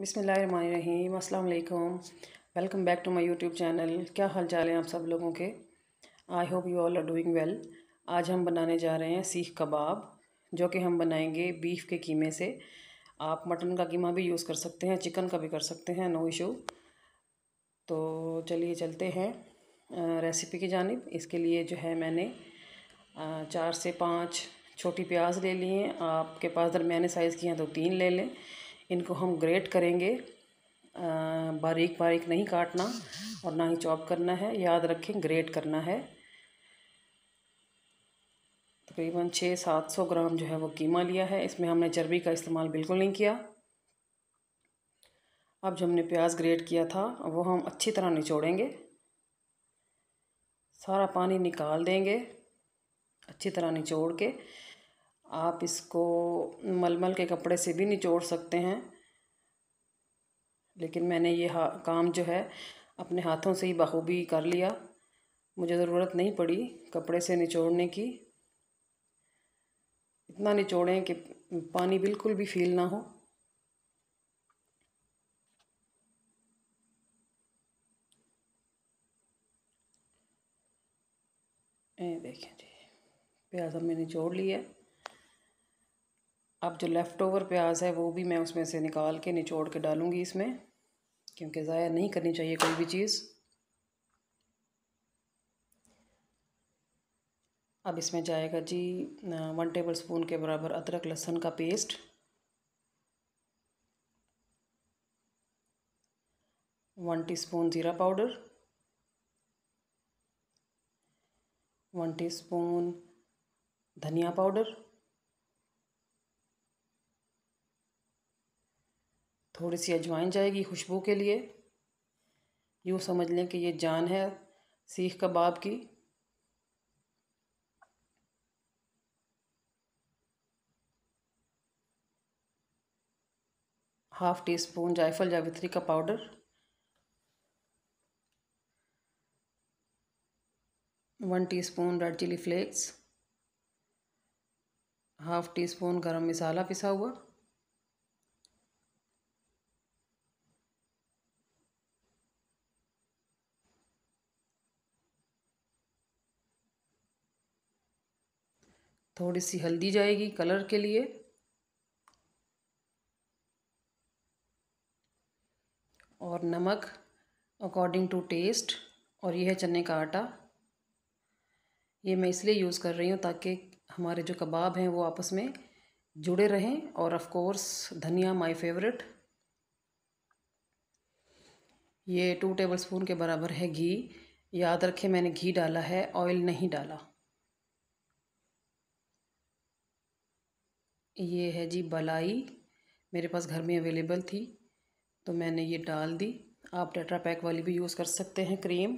बिसमीम अल्लाम welcome back to my YouTube channel क्या हाल चाल हैं आप सब लोगों के I hope you all are doing well आज हम बनाने जा रहे हैं सीख कबाब जो कि हम बनाएंगे बीफ के कीमे से आप मटन का कीमा भी यूज़ कर सकते हैं चिकन का भी कर सकते हैं नो इशू तो चलिए चलते हैं रेसिपी की जानब इसके लिए जो है मैंने चार से पाँच छोटी प्याज ले ली हैं आपके पास दरमिया साइज़ की हैं तो तीन ले लें इनको हम ग्रेट करेंगे बारीक बारीक नहीं काटना और ना ही चॉप करना है याद रखें ग्रेट करना है तकरीबन छः सात सौ ग्राम जो है वो कीमा लिया है इसमें हमने चर्बी का इस्तेमाल बिल्कुल नहीं किया अब जो हमने प्याज ग्रेट किया था वो हम अच्छी तरह निचोड़ेंगे सारा पानी निकाल देंगे अच्छी तरह निचोड़ के आप इसको मलमल के कपड़े से भी निचोड़ सकते हैं लेकिन मैंने ये काम जो है अपने हाथों से ही बखूबी कर लिया मुझे ज़रूरत नहीं पड़ी कपड़े से निचोड़ने की इतना निचोड़ें कि पानी बिल्कुल भी फील ना हो देखें जी प्याज हमने निचोड़ लिया अब जो लेफ़्ट ओवर प्याज है वो भी मैं उसमें से निकाल के निचोड़ के डालूँगी इसमें क्योंकि ज़ाया नहीं करनी चाहिए कोई भी चीज़ अब इसमें जाएगा जी वन टेबल स्पून के बराबर अदरक लहसुन का पेस्ट वन टीस्पून ज़ीरा पाउडर वन टीस्पून धनिया पाउडर थोड़ी सी अजवाइन जाएगी खुशबू के लिए यूँ समझ लें कि ये जान है सीख कबाब की हाफ़ टी स्पून जायफल जावित्री का powder one teaspoon red chilli flakes half teaspoon garam masala पिसा हुआ थोड़ी सी हल्दी जाएगी कलर के लिए और नमक अकॉर्डिंग टू टेस्ट और यह है चने का आटा ये मैं इसलिए यूज़ कर रही हूँ ताकि हमारे जो कबाब हैं वो आपस में जुड़े रहें और ऑफ़ कोर्स धनिया माय फेवरेट ये टू टेबलस्पून के बराबर है घी याद रखें मैंने घी डाला है ऑयल नहीं डाला ये है जी बलाई मेरे पास घर में अवेलेबल थी तो मैंने ये डाल दी आप टेट्रा पैक वाली भी यूज़ कर सकते हैं क्रीम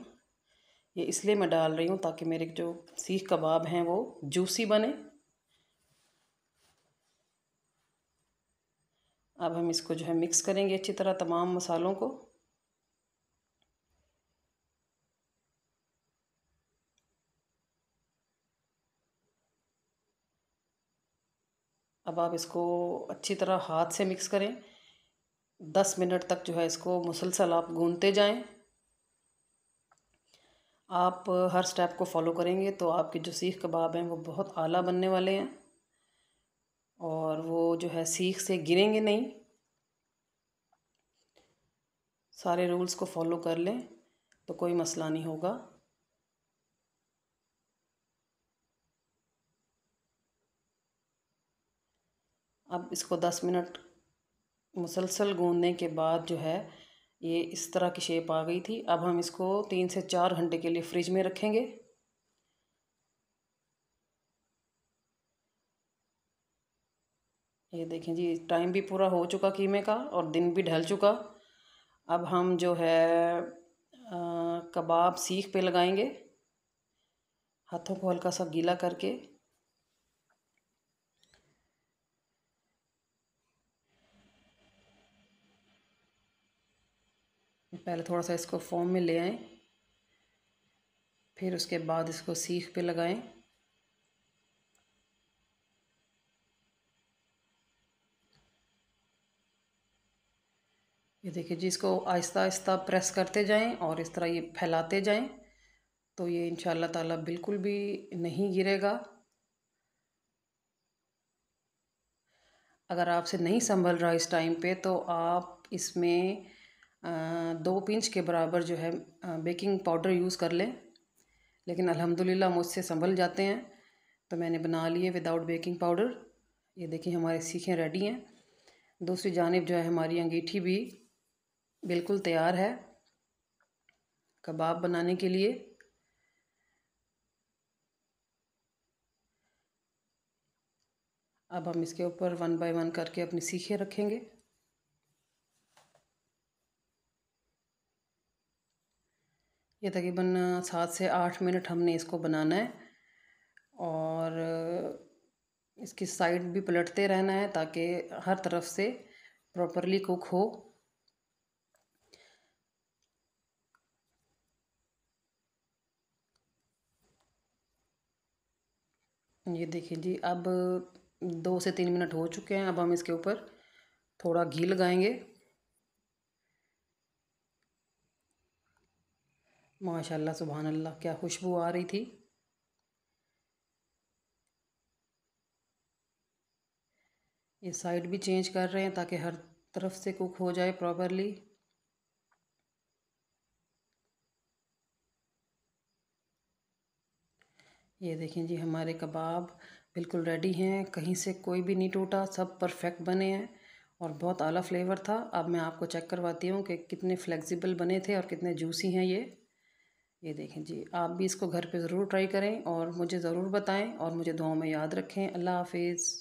ये इसलिए मैं डाल रही हूँ ताकि मेरे जो सीख कबाब हैं वो जूसी बने अब हम इसको जो है मिक्स करेंगे अच्छी तरह तमाम मसालों को अब आप इसको अच्छी तरह हाथ से मिक्स करें दस मिनट तक जो है इसको मुसलसल आप गूंदते जाएं आप हर स्टेप को फॉलो करेंगे तो आपके जो सीख कबाब हैं वो बहुत आला बनने वाले हैं और वो जो है सीख से गिरेंगे नहीं सारे रूल्स को फॉलो कर लें तो कोई मसला नहीं होगा अब इसको दस मिनट मुसलसल गूँधने के बाद जो है ये इस तरह की शेप आ गई थी अब हम इसको तीन से चार घंटे के लिए फ्रिज में रखेंगे ये देखें जी टाइम भी पूरा हो चुका कीमे का और दिन भी ढल चुका अब हम जो है कबाब सीख पे लगाएंगे हाथों को हल्का सा गीला करके पहले थोड़ा सा इसको फॉर्म में ले आएँ फिर उसके बाद इसको सीख पे लगाएं ये देखिए जी इसको आहिस्ता आहिस्ता प्रेस करते जाएं और इस तरह ये फैलाते जाएं तो ये इन ताला बिल्कुल भी नहीं गिरेगा अगर आपसे नहीं संभल रहा इस टाइम पे तो आप इसमें दो पिंच के बराबर जो है बेकिंग पाउडर यूज़ कर लें लेकिन अल्हम्दुलिल्लाह मुझसे संभल जाते हैं तो मैंने बना लिए विदाउट बेकिंग पाउडर ये देखिए हमारे सीखें रेडी हैं दूसरी जानब जो है हमारी अंगीठी भी बिल्कुल तैयार है कबाब बनाने के लिए अब हम इसके ऊपर वन बाय वन करके अपनी सीखें रखेंगे ये तकरीबन सात से आठ मिनट हमने इसको बनाना है और इसकी साइड भी पलटते रहना है ताकि हर तरफ से प्रॉपरली कुक हो ये देखिए जी अब दो से तीन मिनट हो चुके हैं अब हम इसके ऊपर थोड़ा घी लगाएंगे माशाल्लाह सुबहान अल्लाह क्या खुशबू आ रही थी ये साइड भी चेंज कर रहे हैं ताकि हर तरफ से कुक हो जाए प्रॉपरली ये देखें जी हमारे कबाब बिल्कुल रेडी हैं कहीं से कोई भी नहीं टूटा सब परफेक्ट बने हैं और बहुत आला फ्लेवर था अब मैं आपको चेक करवाती हूँ कि कितने फ्लेक्सिबल बने थे और कितने जूसी हैं ये ये देखें जी आप भी इसको घर पे ज़रूर ट्राई करें और मुझे ज़रूर बताएं और मुझे दुआओं में याद रखें अल्लाह हाफिज़